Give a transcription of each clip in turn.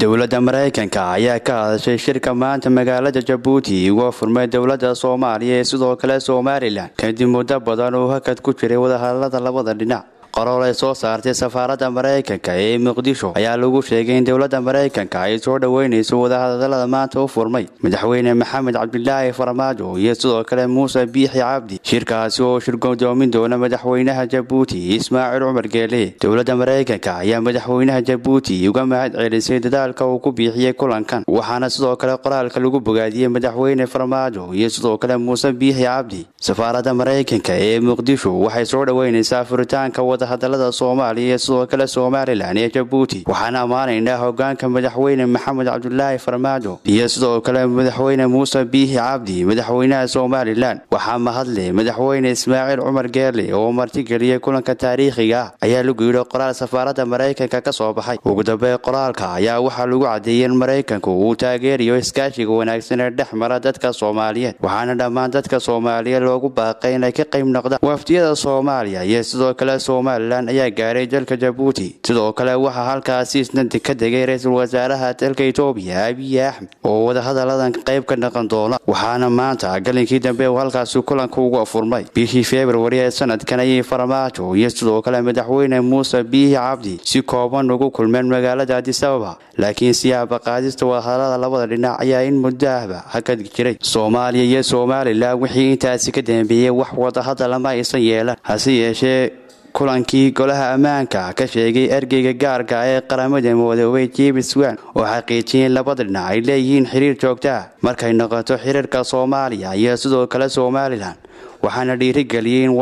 dowladda maraykanka ayaa ka hadashay shirka maanta magaalada jabuuti uga furmay dowladda soomaaliya ee sidoo kale somalilan kadib muddo badan uu hakad ku jiray wadahadalada labada dhinac qorol ay soo saartay safaaradda maraykanka ee muqdisho ayaa lagu sheegay in dowladda maraykanka ay soo dhoweynayso wadahadalada maanta u furmay madaxweyne maxamed cabdilaahi farmaajo iyo sidoo kale muuse biixi cabdi shirkaasi oo shir godoomin doona madaxweynaha jabuuti ismaaciil cumar geele dowladda maraykanka ayaa madaxweynaha jabuuti uga mahad celisay dadaalka uu ku biixiyey kulankan waxaana sidoo kale qoraalka lagu bogaadiyey madaxweyne farmaajo iyo sidoo kale muuse biixi cabdi safaaradda maraykanka ee muqdisho waxay soo dhoweynaysaa furitaanka siyaasadda hadallada soomaaliya iyo sidoo kale somalilan iyo jabuuti waxaan ammaanaynaa hoggaanka madaxweyne maxamed cabdulaahi farmaajo iyo sidoo kale madaxweyne muuse biihi cabdi madaxweynaha somalilan waxaa mahadle madaxweyne ismaaciil cumar geerle oo martigeliyay kulanka taariikhiga ah ayaa lagu yidhi qoraal safaaradda maraykanka ka soo baxay ugu dambeyn qoraalka ayaa waxaa lagu cadeeyey in maraykanku uu taageerayo iskaashiga wanaagsan ee dhex mara dadka soomaaliyeed waxaana dhammaan dadka soomaaliyeed loogu baaqay inay ka qayb noqdaan wafdiyada soomaaliya iyo sidoo kale somal somalilan ayaa gaaray dalka jabuuti sidoo kale waxaa halkaasi isnadi ka degay ra-iisul wasaaraha dalka etoobiya abiy axmed oo wadahadaladan qayb ka dhaqan doona waxaana maanta galinkii dambe uu halkaasi kulanka ugu furmay bishii februari ee sanadkan ayay farmaajo iyo sidoo kale madaxweyne muuse biihi cabdi si kooban ugu kulmeen magaalada adisababa laakiin siyaaba qaadista wadahadalada labada dhinac ayaa in muddo ahba hakad jiray soomaaliya iyo somalilan wixii intaasi ka dambeeyey wax wadahadal ama aysan yeelan hase yeeshee kulankii golaha ammaanka ka sheegay ergeyga gaarka ah ee qaramada midoobay james wan oo xaqiijiyay labada dhinac ay leeyihiin xiriir joogtaah markay noqoto xiriirka soomaaliya iyo sidoo kale somalilan waxaana dhiirigeliyay in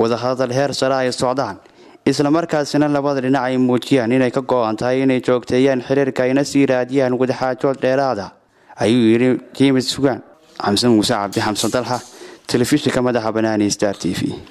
wadahadal heer sare ay socdaan isla markaasina labada dhinac ay muujiyaan inay ka go-an tahay inay joogteeyaan xiriirka ayna sii raadiyaan wadaxaajood dheeraada ayuu yidhi james wan xamse muuse cabdi xamsan dalxa telefishinka madaxa banaani star t v